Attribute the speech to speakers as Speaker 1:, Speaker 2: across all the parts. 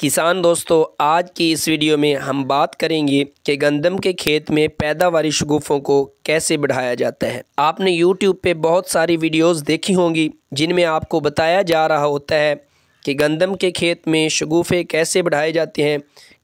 Speaker 1: किसान दोस्तों आज की इस वीडियो में हम बात करेंगे कि गंदम के खेत में पैदावारी शगुफ़ों को कैसे बढ़ाया जाता है आपने यूट्यूब पे बहुत सारी वीडियोस देखी होंगी जिनमें आपको बताया जा रहा होता है कि गंदम के खेत में शगुफ़े कैसे बढ़ाए जाते हैं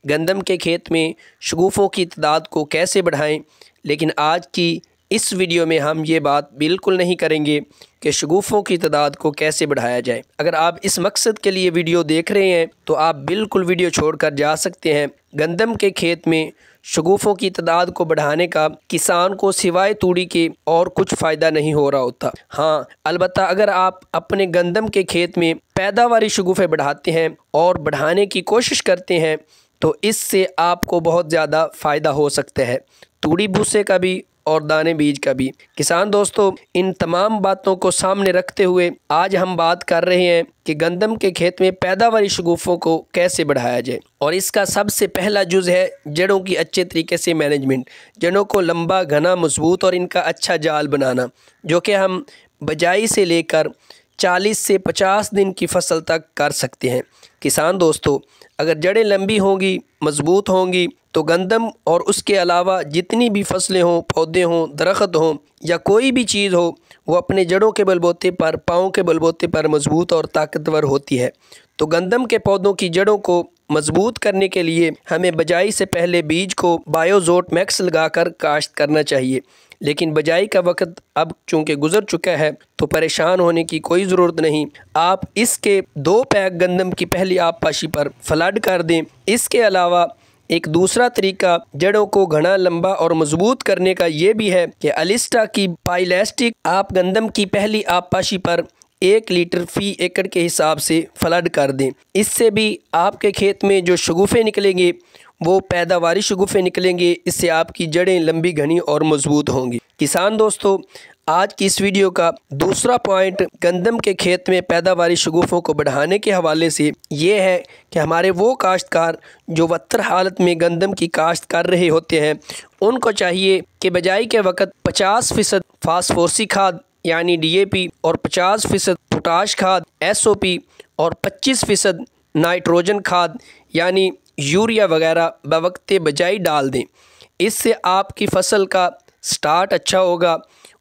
Speaker 1: गंदम के खेत में शगुफ़ों की तादाद को कैसे बढ़ाएँ लेकिन आज की इस वीडियो में हम ये बात बिल्कुल नहीं करेंगे कि शगुफ़ों की तादाद को कैसे बढ़ाया जाए अगर आप इस मकसद के लिए वीडियो देख रहे हैं तो आप बिल्कुल वीडियो छोड़कर जा सकते हैं गंदम के खेत में शगुफ़ों की तादाद को बढ़ाने का किसान को सिवाय तूड़ी के और कुछ फ़ायदा नहीं हो रहा होता हाँ अलबत् अगर आप अपने गंदम के खेत में पैदावारी शगुफ़े बढ़ाते हैं और बढ़ाने की कोशिश करते हैं तो इससे आपको बहुत ज़्यादा फ़ायदा हो सकता है तूड़ी भूसे का भी और दाने बीज का भी किसान दोस्तों इन तमाम बातों को सामने रखते हुए आज हम बात कर रहे हैं कि गंदम के खेत में पैदावारी शगुफ़ों को कैसे बढ़ाया जाए और इसका सबसे पहला जुज़ है जड़ों की अच्छे तरीके से मैनेजमेंट जड़ों को लंबा घना मजबूत और इनका अच्छा जाल बनाना जो कि हम बजाई से लेकर 40 से 50 दिन की फसल तक कर सकते हैं किसान दोस्तों अगर जड़ें लंबी होंगी मजबूत होंगी तो गंदम और उसके अलावा जितनी भी फसलें हों पौधे हों दरख्त हों या कोई भी चीज़ हो वो अपने जड़ों के बलबोते पर पाँव के बलबोते पर मजबूत और ताकतवर होती है तो गंदम के पौधों की जड़ों को मजबूत करने के लिए हमें बजाई से पहले बीज को बायोजोट मैक्स लगाकर काश्त करना चाहिए लेकिन बजाई का वक्त अब चूंकि गुजर चुका है तो परेशान होने की कोई ज़रूरत नहीं आप इसके दो पैक गंदम की पहली आबपाशी पर फ्लड कर दें इसके अलावा एक दूसरा तरीका जड़ों को घना लंबा और मजबूत करने का ये भी है कि अलिस्टा की पाइलास्टिक आप गंदम की पहली आबपाशी पर एक लीटर फी एकड़ के हिसाब से फ्लड कर दें इससे भी आपके खेत में जो शगुफे निकलेंगे वो पैदावारी शगुफे निकलेंगे इससे आपकी जड़ें लंबी घनी और मजबूत होंगी किसान दोस्तों आज की इस वीडियो का दूसरा पॉइंट गंदम के खेत में पैदावारी शगुफ़ों को बढ़ाने के हवाले से ये है कि हमारे वो काश्तकार जो बदतर हालत में गंदम की काश्त कर रहे होते हैं उनको चाहिए कि बजाई के वक्त 50 फ़ीसद फास्फोसी खाद यानी डीएपी और 50 फ़ीसद पोटाश खाद एसओपी और 25 फ़ीसद नाइट्रोजन खाद यानी यूरिया वगैरह बवकते बजाई डाल दें इससे आपकी फसल का स्टार्ट अच्छा होगा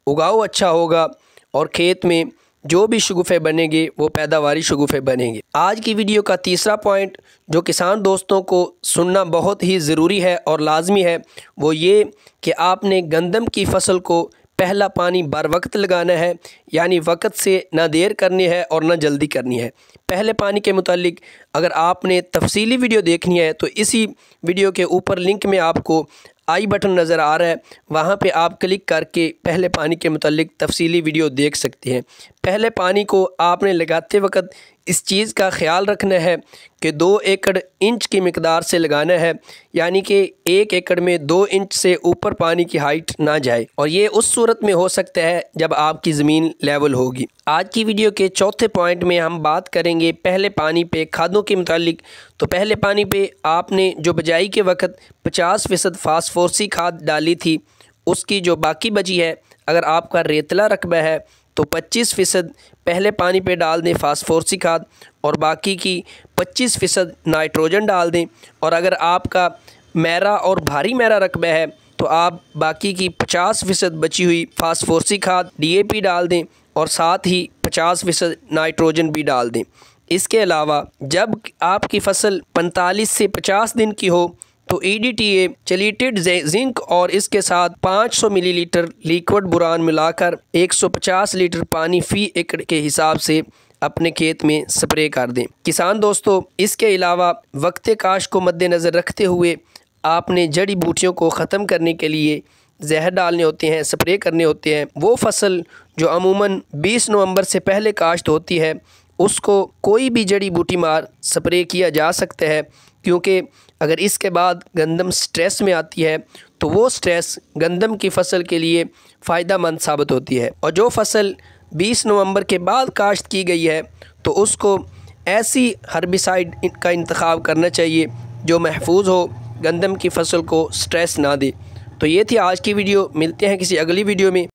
Speaker 1: उगाव अच्छा होगा और खेत में जो भी शगुफ़े बनेंगे वो पैदावारी शगुफ़े बनेंगे आज की वीडियो का तीसरा पॉइंट जो किसान दोस्तों को सुनना बहुत ही ज़रूरी है और लाजमी है वो ये कि आपने गंदम की फसल को पहला पानी बर वक्त लगाना है यानी वक्त से ना देर करनी है और ना जल्दी करनी है पहले पानी के मुतालिक अगर आपने तफसीली वीडियो देखनी है तो इसी वीडियो के ऊपर लिंक में आपको आई बटन नज़र आ रहा है वहाँ पे आप क्लिक करके पहले पानी के मतलब तफसीली वीडियो देख सकते हैं पहले पानी को आपने लगाते वक्त इस चीज़ का ख्याल रखना है कि दो एकड़ इंच की मकदार से लगाना है यानी कि एक एकड़ में दो इंच से ऊपर पानी की हाइट ना जाए और ये उस सूरत में हो सकता है जब आपकी ज़मीन लेवल होगी आज की वीडियो के चौथे पॉइंट में हम बात करेंगे पहले पानी पे खादों के मतलब तो पहले पानी पे आपने जो बजाई के वक्त पचास फ़ीसद फास्ट फास्फोरसी खाद डाली थी उसकी जो बाकी बची है अगर आपका रेतला रकबा है तो 25 फ़ीसद पहले पानी पे डाल दें फास्फोरसी खाद और बाकी की 25 फ़ीसद नाइट्रोजन डाल दें और अगर आपका मैरा और भारी मैरा रकबा है तो आप बाकी की 50 फ़ीसद बची हुई फास्फोरसी खाद डीएपी डाल दें और साथ ही 50 फ़ीसद नाइट्रोजन भी डाल दें इसके अलावा जब आपकी फसल पैंतालीस से पचास दिन की हो तो ईडीटीए चलीटेड जिंक और इसके साथ 500 मिलीलीटर लिक्विड बुरान मिलाकर 150 लीटर पानी फी एकड़ के हिसाब से अपने खेत में स्प्रे कर दें किसान दोस्तों इसके अलावा वक्त काश को मद्देनज़र रखते हुए आपने जड़ी बूटियों को ख़त्म करने के लिए जहर डालने होते हैं स्प्रे करने होते हैं वो फसल जो अमूमन 20 नवंबर से पहले काश्त होती है उसको कोई भी जड़ी बूटी मार स्प्रे किया जा सकता है क्योंकि अगर इसके बाद गंदम स्ट्रेस में आती है तो वो स्ट्रेस गंदम की फसल के लिए फ़ायदा मंद साबित होती है और जो फसल 20 नवंबर के बाद काश्त की गई है तो उसको ऐसी हर्बिसाइड का इंतखब करना चाहिए जो महफूज हो गंदम की फसल को स्ट्रेस ना दे तो ये थी आज की वीडियो मिलते हैं किसी अगली वीडियो में